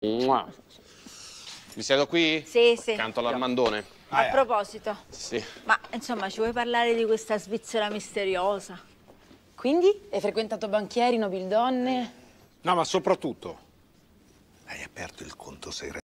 Mua. Mi siedo qui? Sì, sì. Canto all'Armandone. a proposito. Sì. Ma insomma, ci vuoi parlare di questa Svizzera misteriosa? Quindi? Hai frequentato banchieri, nobildonne? No, ma soprattutto hai aperto il conto segreto.